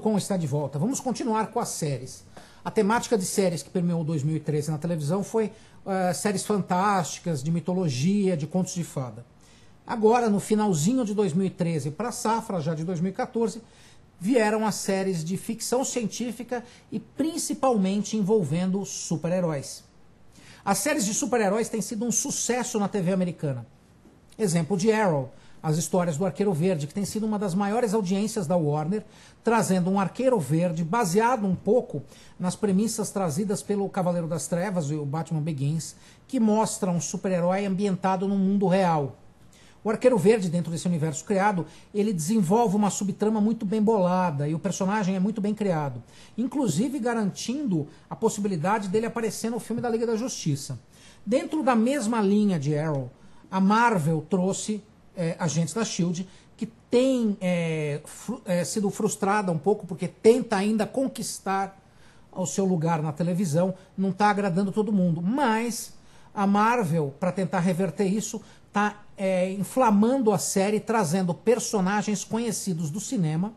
com está de volta. Vamos continuar com as séries. A temática de séries que permeou 2013 na televisão foi uh, séries fantásticas, de mitologia, de contos de fada. Agora, no finalzinho de 2013 para a safra, já de 2014, vieram as séries de ficção científica e principalmente envolvendo super-heróis. As séries de super-heróis têm sido um sucesso na TV americana. Exemplo de Arrow, as histórias do Arqueiro Verde, que tem sido uma das maiores audiências da Warner, trazendo um Arqueiro Verde baseado um pouco nas premissas trazidas pelo Cavaleiro das Trevas e o Batman Begins, que mostra um super-herói ambientado no mundo real. O Arqueiro Verde, dentro desse universo criado, ele desenvolve uma subtrama muito bem bolada e o personagem é muito bem criado, inclusive garantindo a possibilidade dele aparecer no filme da Liga da Justiça. Dentro da mesma linha de Arrow, a Marvel trouxe é, agentes da SHIELD, que tem é, é, sido frustrada um pouco porque tenta ainda conquistar o seu lugar na televisão, não está agradando todo mundo. Mas a Marvel, para tentar reverter isso, está é, inflamando a série, trazendo personagens conhecidos do cinema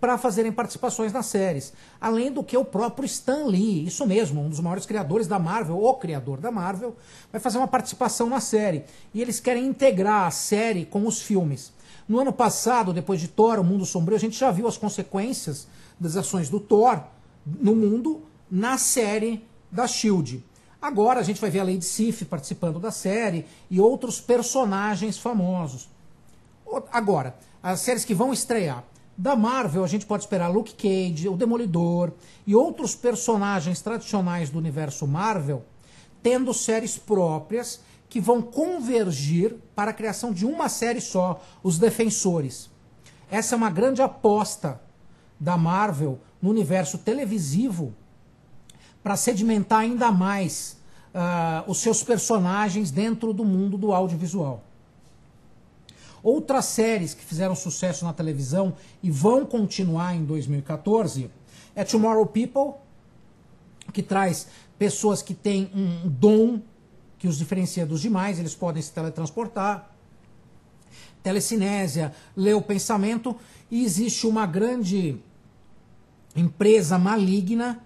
para fazerem participações nas séries. Além do que o próprio Stan Lee, isso mesmo, um dos maiores criadores da Marvel, o criador da Marvel, vai fazer uma participação na série. E eles querem integrar a série com os filmes. No ano passado, depois de Thor, O Mundo Sombrio, a gente já viu as consequências das ações do Thor no mundo na série da Shield. Agora a gente vai ver a Lady Sif participando da série e outros personagens famosos. Agora, as séries que vão estrear da Marvel, a gente pode esperar Luke Cage, o Demolidor e outros personagens tradicionais do universo Marvel tendo séries próprias que vão convergir para a criação de uma série só, os Defensores. Essa é uma grande aposta da Marvel no universo televisivo para sedimentar ainda mais uh, os seus personagens dentro do mundo do audiovisual. Outras séries que fizeram sucesso na televisão e vão continuar em 2014 é Tomorrow People, que traz pessoas que têm um dom que os diferencia dos demais, eles podem se teletransportar. Telecinésia, lê o pensamento, e existe uma grande empresa maligna,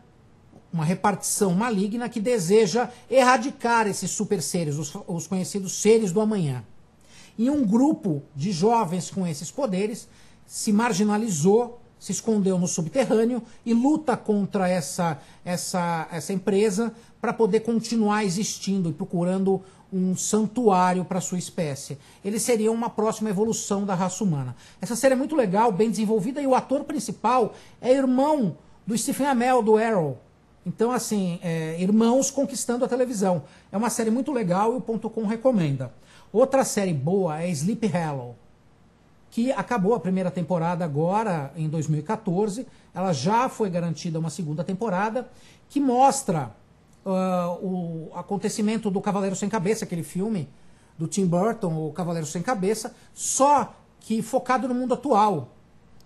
uma repartição maligna que deseja erradicar esses super seres, os, os conhecidos seres do amanhã. E um grupo de jovens com esses poderes se marginalizou, se escondeu no subterrâneo e luta contra essa, essa, essa empresa para poder continuar existindo e procurando um santuário para sua espécie. Ele seria uma próxima evolução da raça humana. Essa série é muito legal, bem desenvolvida e o ator principal é irmão do Stephen Amell do Arrow. Então, assim, é, irmãos conquistando a televisão. É uma série muito legal e o Ponto Com recomenda. Outra série boa é Sleep Hollow, que acabou a primeira temporada agora, em 2014. Ela já foi garantida uma segunda temporada, que mostra uh, o acontecimento do Cavaleiro Sem Cabeça, aquele filme do Tim Burton, O Cavaleiro Sem Cabeça, só que focado no mundo atual.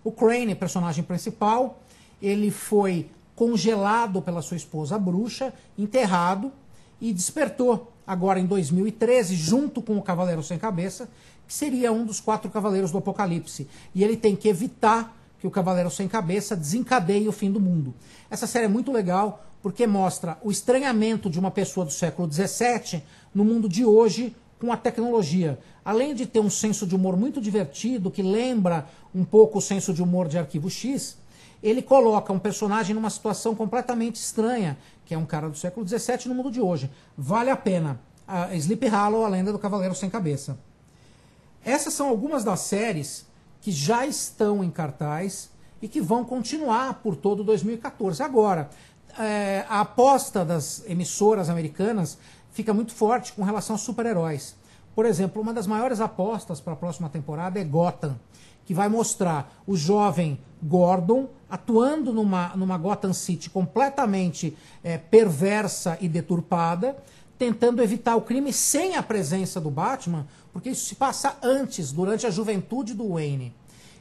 O Crane, personagem principal, ele foi congelado pela sua esposa bruxa, enterrado e despertou agora em 2013, junto com o Cavaleiro Sem Cabeça, que seria um dos quatro Cavaleiros do Apocalipse. E ele tem que evitar que o Cavaleiro Sem Cabeça desencadeie o fim do mundo. Essa série é muito legal porque mostra o estranhamento de uma pessoa do século XVII no mundo de hoje com a tecnologia. Além de ter um senso de humor muito divertido, que lembra um pouco o senso de humor de Arquivo X, ele coloca um personagem numa situação completamente estranha, que é um cara do século XVII no mundo de hoje. Vale a pena. A Sleep Hollow, a lenda do Cavaleiro Sem Cabeça. Essas são algumas das séries que já estão em cartaz e que vão continuar por todo 2014. Agora, é, a aposta das emissoras americanas fica muito forte com relação a super-heróis. Por exemplo, uma das maiores apostas para a próxima temporada é Gotham, que vai mostrar o jovem Gordon atuando numa, numa Gotham City completamente é, perversa e deturpada, tentando evitar o crime sem a presença do Batman, porque isso se passa antes, durante a juventude do Wayne.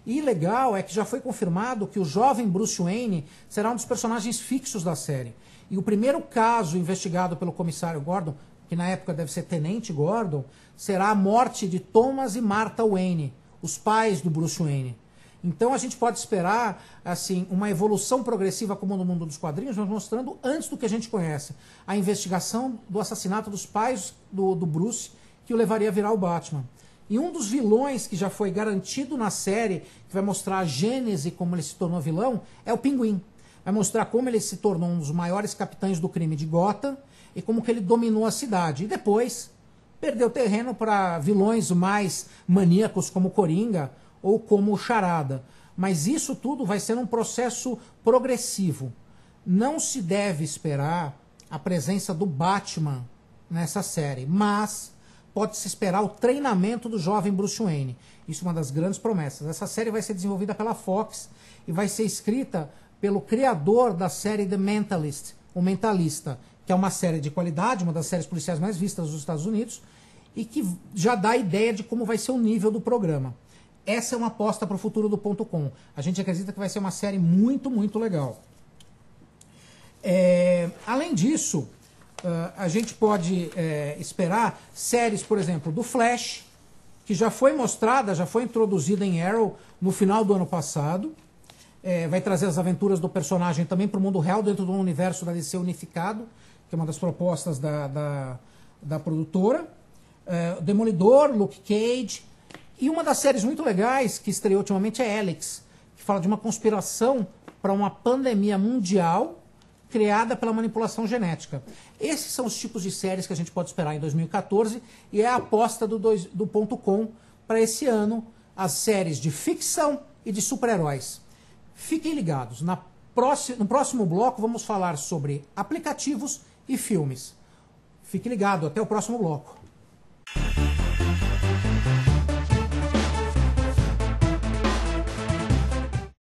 E legal é que já foi confirmado que o jovem Bruce Wayne será um dos personagens fixos da série. E o primeiro caso investigado pelo comissário Gordon que na época deve ser Tenente Gordon, será a morte de Thomas e Martha Wayne, os pais do Bruce Wayne. Então a gente pode esperar assim uma evolução progressiva como no mundo dos quadrinhos, mas mostrando antes do que a gente conhece a investigação do assassinato dos pais do, do Bruce que o levaria a virar o Batman. E um dos vilões que já foi garantido na série, que vai mostrar a gênese como ele se tornou vilão, é o Pinguim. Vai mostrar como ele se tornou um dos maiores capitães do crime de Gotham e como que ele dominou a cidade. E depois perdeu terreno para vilões mais maníacos como Coringa ou como Charada. Mas isso tudo vai ser um processo progressivo. Não se deve esperar a presença do Batman nessa série, mas pode-se esperar o treinamento do jovem Bruce Wayne. Isso é uma das grandes promessas. Essa série vai ser desenvolvida pela Fox e vai ser escrita pelo criador da série The Mentalist, o Mentalista, que é uma série de qualidade, uma das séries policiais mais vistas dos Estados Unidos, e que já dá a ideia de como vai ser o nível do programa. Essa é uma aposta para o futuro do ponto com. A gente acredita que vai ser uma série muito, muito legal. É, além disso, uh, a gente pode é, esperar séries, por exemplo, do Flash, que já foi mostrada, já foi introduzida em Arrow no final do ano passado. É, vai trazer as aventuras do personagem também para o mundo real dentro do universo da DC unificado que é uma das propostas da, da, da produtora, é, Demolidor, Luke Cage, e uma das séries muito legais que estreou ultimamente é Alex, que fala de uma conspiração para uma pandemia mundial criada pela manipulação genética. Esses são os tipos de séries que a gente pode esperar em 2014 e é a aposta do, dois, do ponto com para esse ano as séries de ficção e de super-heróis. Fiquem ligados, na próxima, no próximo bloco vamos falar sobre aplicativos e filmes. Fique ligado, até o próximo bloco.